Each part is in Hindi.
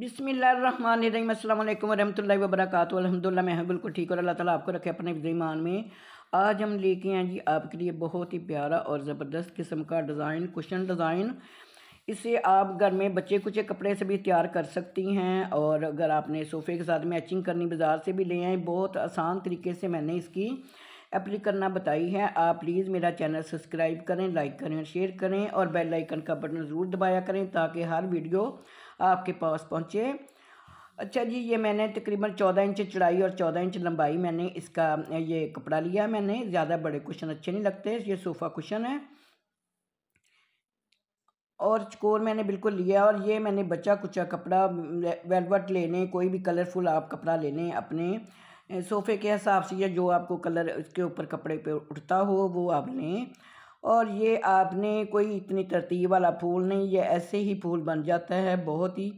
बिसमीम अल्लाम वरहमल वबरक अलहमदिल्ला मैं बिल्कुल ठीक और अल्लाह ताला आपको रखे अपने ईमान में आज हम लेके आए जी आपके लिए बहुत ही प्यारा और ज़बरदस्त किस्म का डिज़ाइन कुशन डिज़ाइन इसे आप घर में बच्चे कुछ कपड़े से भी तैयार कर सकती हैं और अगर आपने सोफ़े के साथ मैचिंग करनी बाज़ार से भी ले आए बहुत आसान तरीके से मैंने इसकी अप्लाई करना बताई है आप प्लीज़ मेरा चैनल सब्सक्राइब करें लाइक करें शेयर करें और बेल आइकन का बटन ज़रूर दबाया करें ताकि हर वीडियो आपके पास पहुँचे अच्छा जी ये मैंने तकरीबन चौदह इंच चढ़ाई और चौदह इंच लंबाई मैंने इसका ये कपड़ा लिया मैंने ज़्यादा बड़े कुशन अच्छे नहीं लगते ये सोफ़ा कुशन है और चकोर मैंने बिल्कुल लिया और ये मैंने बचा कुचा कपड़ा वेलवेट लेने कोई भी कलरफुल आप कपड़ा लेने अपने सोफ़े के हिसाब से या जो आपको कलर उसके ऊपर कपड़े पर उठता हो वो आप लें और ये आपने कोई इतनी तरतीब वाला फूल नहीं ये ऐसे ही फूल बन जाता है बहुत ही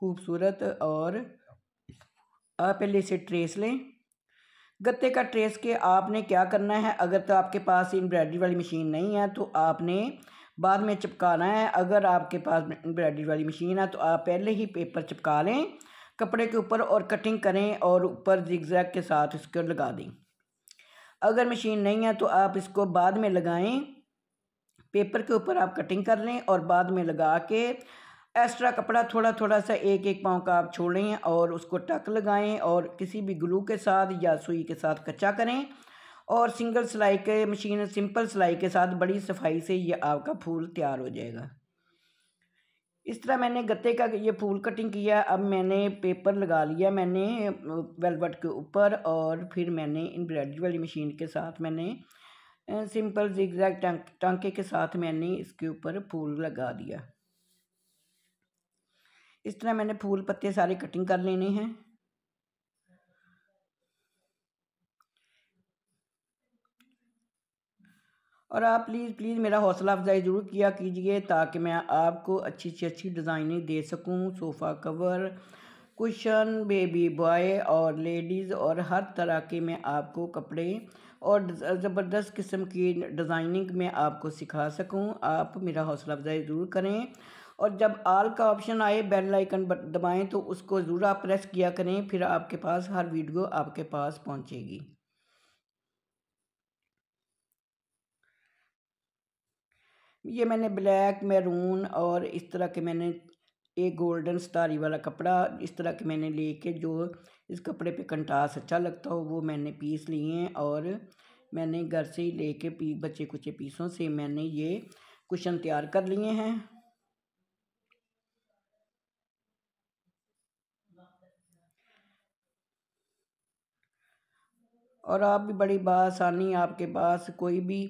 खूबसूरत और आप पहले इसे ट्रेस लें गत्ते का ट्रेस के आपने क्या करना है अगर तो आपके पास एम्ब्रॉयडरी वाली मशीन नहीं है तो आपने बाद में चिपकाना है अगर आपके पास एम्ब्रॉयडरी वाली मशीन है तो आप पहले ही पेपर चिपका लें कपड़े के ऊपर और कटिंग करें और ऊपर जिगजैग के साथ इसको लगा दें अगर मशीन नहीं है तो आप इसको बाद में लगाएं पेपर के ऊपर आप कटिंग कर लें और बाद में लगा के एक्स्ट्रा कपड़ा थोड़ा थोड़ा सा एक एक पाँव का आप छोड़ें और उसको टक लगाएं और किसी भी ग्लू के साथ या सुई के साथ कच्चा करें और सिंगल सिलाई के मशीन सिंपल सिलाई के साथ बड़ी सफाई से ये आपका फूल तैयार हो जाएगा इस तरह मैंने गत्ते का ये फूल कटिंग किया अब मैंने पेपर लगा लिया मैंने वेलवेट के ऊपर और फिर मैंने इन ब्रेड वाली मशीन के साथ मैंने सिंपल जिगजैग टांके के साथ मैंने इसके ऊपर फूल लगा दिया इस तरह मैंने फूल पत्ते सारे कटिंग कर लेने हैं और आप प्लीज़ प्लीज़ मेरा हौसला अफजाई ज़रूर किया कीजिए ताकि मैं आपको अच्छी से अच्छी डिज़ाइनें दे सकूं sofa cover cushion baby boy और लेडीज़ और हर तरह के मैं आपको कपड़े और ज़बरदस्त किस्म की डिज़ाइनिंग में आपको सिखा सकूं आप मेरा हौसला अफजाई ज़रूर करें और जब आल का ऑप्शन आए बेल आइकन दबाएं तो उसको ज़रूर आप प्रेस किया करें फिर आपके पास हर वीडियो आपके पास पहुंचेगी ये मैंने ब्लैक मैरून और इस तरह के मैंने एक गोल्डन स्टारी वाला कपड़ा इस तरह के मैंने ले के जो इस कपड़े पे कंटास अच्छा लगता हो वो मैंने पीस लिए हैं और मैंने घर से ही कर पी बचे कुचे पीसों से मैंने ये कुशन तैयार कर लिए हैं और आप भी बड़ी बासानी आपके पास कोई भी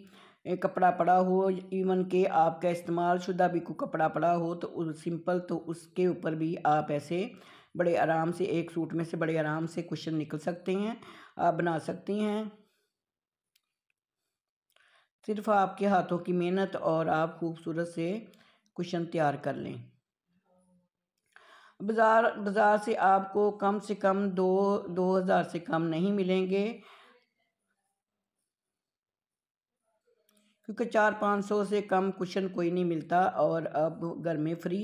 कपड़ा पड़ा हो इवन के आपका इस्तेमाल शुदा भी को कपड़ा पड़ा हो तो उस सिंपल तो उसके ऊपर भी आप ऐसे बड़े आराम से एक सूट में से बड़े आराम से क्वेश्चन निकल सकते हैं आप बना सकती हैं सिर्फ आपके हाथों की मेहनत और आप खूबसूरत से क्वेश्चन तैयार कर लें बाज़ार बाज़ार से आपको कम से कम दो दो हज़ार से कम नहीं मिलेंगे क्योंकि चार पाँच सौ से कम कुशन कोई नहीं मिलता और अब घर में फ्री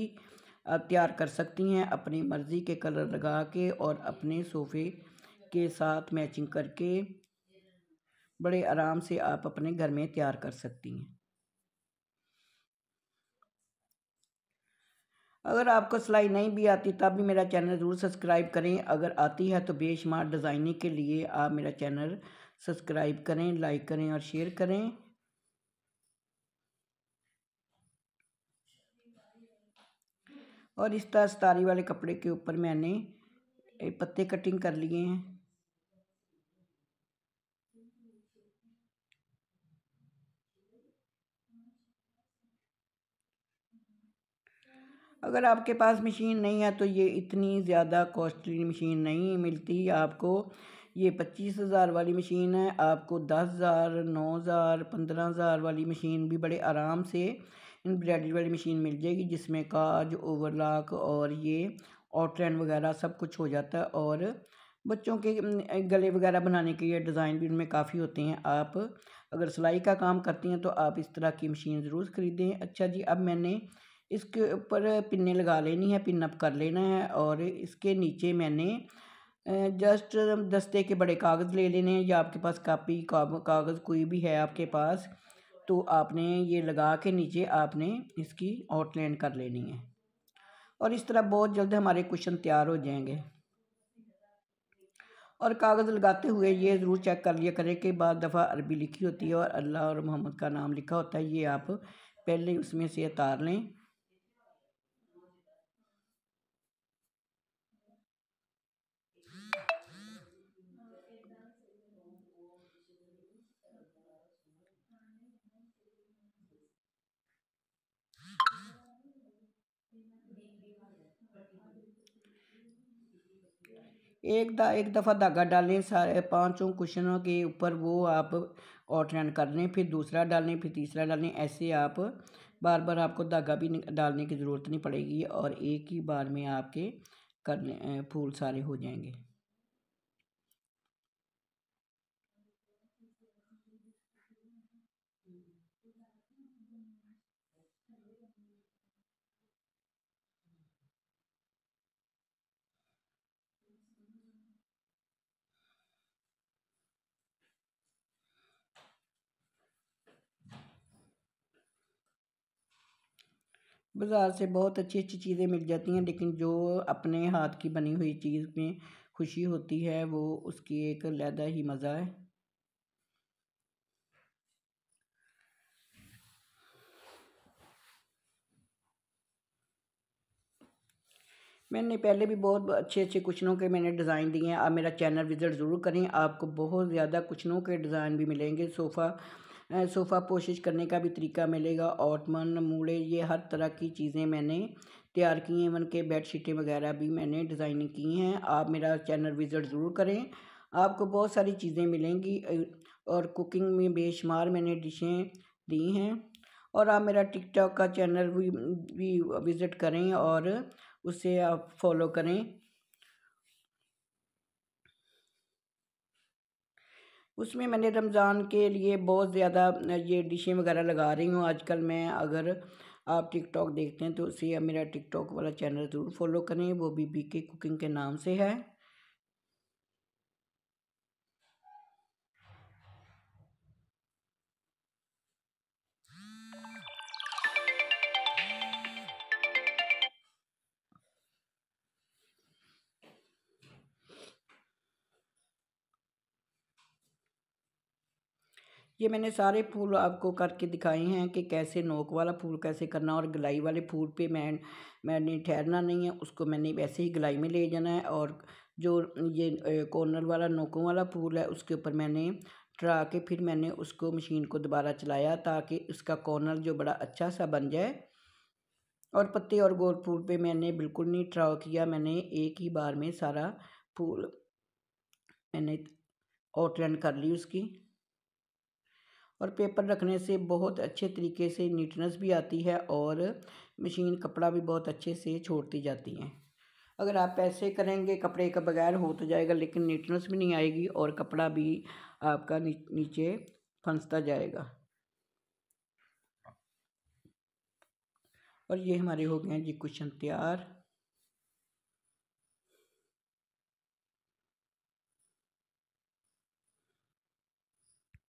तैयार कर सकती हैं अपनी मर्ज़ी के कलर लगा के और अपने सोफ़े के साथ मैचिंग करके बड़े आराम से आप अपने घर में तैयार कर सकती हैं अगर आपको सिलाई नहीं भी आती तब भी मेरा चैनल ज़रूर सब्सक्राइब करें अगर आती है तो बेशुमार डिज़ाइनिंग के लिए आप मेरा चैनल सब्सक्राइब करें लाइक करें और शेयर करें और इस तरह सितारी वाले कपड़े के ऊपर मैंने पत्ते कटिंग कर लिए हैं अगर आपके पास मशीन नहीं है तो ये इतनी ज़्यादा कॉस्टली मशीन नहीं मिलती आपको ये पच्चीस हज़ार वाली मशीन है आपको दस हज़ार नौ हज़ार पंद्रह हज़ार वाली मशीन भी बड़े आराम से एम्ब्रॉयडरी वाली मशीन मिल जाएगी जिसमें काज ओवरलॉक और ये आउटलाइन वगैरह सब कुछ हो जाता है और बच्चों के गले वगैरह बनाने के लिए डिज़ाइन भी उनमें काफ़ी होते हैं आप अगर सिलाई का काम करती हैं तो आप इस तरह की मशीन ज़रूर ख़रीदें अच्छा जी अब मैंने इसके ऊपर पिन्ने लगा लेनी है पिनअप कर लेना है और इसके नीचे मैंने जस्ट दस्ते के बड़े कागज़ ले लेने हैं या आपके पास कापी कागज़ कोई भी है आपके पास तो आपने ये लगा के नीचे आपने इसकी आउटलाइन कर लेनी है और इस तरह बहुत जल्द हमारे क्वेश्चन तैयार हो जाएंगे और कागज़ लगाते हुए ये ज़रूर चेक कर लिया करें कि बार दफ़ा अरबी लिखी होती है और अल्लाह और मोहम्मद का नाम लिखा होता है ये आप पहले उसमें से उतार लें एक दा एक दफ़ा धागा डाल लें सारे पांचों कुशनों के ऊपर वो आप और कर लें फिर दूसरा डाल लें फिर तीसरा डालें ऐसे आप बार बार आपको धागा भी डालने की ज़रूरत नहीं पड़ेगी और एक ही बार में आपके करने फूल सारे हो जाएंगे बाज़ार से बहुत अच्छी अच्छी चीज़ें मिल जाती हैं लेकिन जो अपने हाथ की बनी हुई चीज़ में खुशी होती है वो उसकी एक लहदा ही मज़ा है मैंने पहले भी बहुत अच्छे अच्छे कुछनों के मैंने डिज़ाइन दिए हैं आप मेरा चैनल विज़िट ज़रूर करें आपको बहुत ज़्यादा कुछनों के डिज़ाइन भी मिलेंगे सोफ़ा सोफ़ा पोशिश करने का भी तरीका मिलेगा ऑटमन मूड़े ये हर तरह की चीज़ें मैंने तैयार की हैं इवन के बेड शीटें वगैरह भी मैंने डिज़ाइनिंग की हैं आप मेरा चैनल विज़िट ज़रूर करें आपको बहुत सारी चीज़ें मिलेंगी और कुकिंग में बेशुमार मैंने डिशें दी हैं और आप मेरा टिकटॉक का चैनल भी, भी विज़िट करें और उसे आप फॉलो करें उसमें मैंने रमज़ान के लिए बहुत ज़्यादा ये डिशें वगैरह लगा रही हूँ आजकल मैं अगर आप टिकटॉक देखते हैं तो उसे मेरा टिकटॉक वाला चैनल ज़रूर फॉलो करें वो भी बी के कुकिंग के नाम से है ये मैंने सारे फूल आपको करके दिखाए हैं कि कैसे नोक वाला फूल कैसे करना और गलाई वाले फूल पे मैं मैंने ठहरना नहीं है उसको मैंने वैसे ही गलाई में ले जाना है और जो ये कॉर्नर वाला नोकों वाला फूल है उसके ऊपर मैंने ट्रा के फिर मैंने उसको मशीन को दोबारा चलाया ताकि उसका कॉर्नर जो बड़ा अच्छा सा बन जाए और पत्ते और गोल फूल पर मैंने बिल्कुल नहीं ट्रा किया मैंने एक ही बार में सारा फूल मैंने आउटलाइन कर ली उसकी और पेपर रखने से बहुत अच्छे तरीके से नीटनेस भी आती है और मशीन कपड़ा भी बहुत अच्छे से छोड़ती जाती है अगर आप ऐसे करेंगे कपड़े का बगैर हो तो जाएगा लेकिन नीटनेस भी नहीं आएगी और कपड़ा भी आपका नीचे फंसता जाएगा और ये हमारे हो गए हैं जी क्वेश्चन तैयार